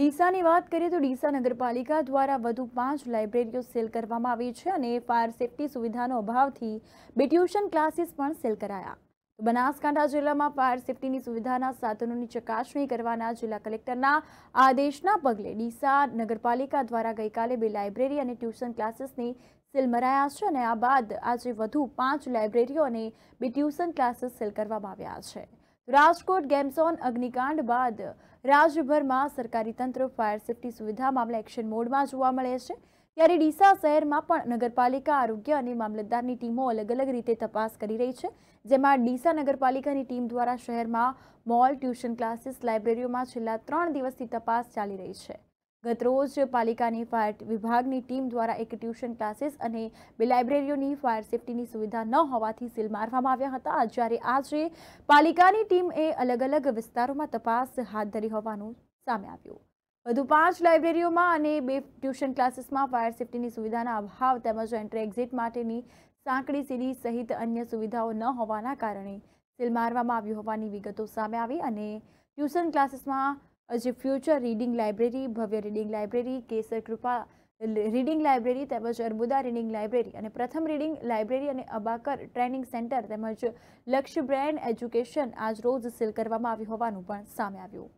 ડીસાની વાત કરીએ તો ડીસા નગરપાલિકા દ્વારા વધુ પાંચ લાઇબ્રેરીઓ સેલ કરવામાં આવી છે અને ફાયર સેફટી સુવિધાનો અભાવથી બે ટ્યુશન ક્લાસીસ પણ સેલ કરાયા બનાસકાંઠા જિલ્લામાં ફાયર સેફટીની સુવિધાના સાધનોની ચકાસણી કરવાના જિલ્લા કલેક્ટરના આદેશના પગલે ડીસા નગરપાલિકા દ્વારા ગઈકાલે બે લાઇબ્રેરી અને ટ્યુશન ક્લાસીસની સેલ મરાયા છે અને આ બાદ આજે વધુ પાંચ લાઇબ્રેરીઓ અને બે ટ્યુશન ક્લાસીસ સેલ કરવામાં આવ્યા છે રાજકોટ ગેમઝોન અગ્નિકાંડ બાદ રાજ્યભરમાં સરકારી તંત્ર ફાયર સેફટી સુવિધા મામલે એક્શન મોડમાં જોવા મળે છે ત્યારે ડીસા શહેરમાં પણ નગરપાલિકા આરોગ્ય અને મામલતદારની ટીમો અલગ અલગ રીતે તપાસ કરી રહી છે જેમાં ડીસા નગરપાલિકાની ટીમ દ્વારા શહેરમાં મોલ ટ્યુશન ક્લાસીસ લાઇબ્રેરીઓમાં છેલ્લા ત્રણ દિવસથી તપાસ ચાલી રહી છે ગતરોજ પાલિકાની ફાયર વિભાગની ટીમ દ્વારા એક ટ્યુશન ક્લાસીસ અને બે લાઇબ્રેરીઓની ફાયર સેફટીની સુવિધા ન હોવાથી સીલ મારવામાં આવ્યા હતા જ્યારે આજે પાલિકાની ટીમએ અલગ અલગ વિસ્તારોમાં તપાસ હાથ ધરી હોવાનું સામે આવ્યું વધુ પાંચ લાઇબ્રેરીઓમાં અને બે ટ્યુશન ક્લાસીસમાં ફાયર સેફટીની સુવિધાના અભાવ તેમજ એન્ટ્રી એક્ઝિટ માટેની સાંકડી સીડી સહિત અન્ય સુવિધાઓ ન હોવાના કારણે સીલ મારવામાં આવ્યું હોવાની વિગતો સામે આવી અને ટ્યુશન ક્લાસીસમાં જે future reading library Bhavya reading library Kesar Krupa reading library તેમજ અર્બુદા રીડિંગ લાઇબ્રેરી અને પ્રથમ રીડિંગ લાઇબ્રેરી અને અબાકર ટ્રેનિંગ સેન્ટર તેમજ લક્ષ્ય બ્રેન્ડ એજ્યુકેશન આજ રોજ સીલ કરવામાં આવ્યું હોવાનું પણ સામે આવ્યું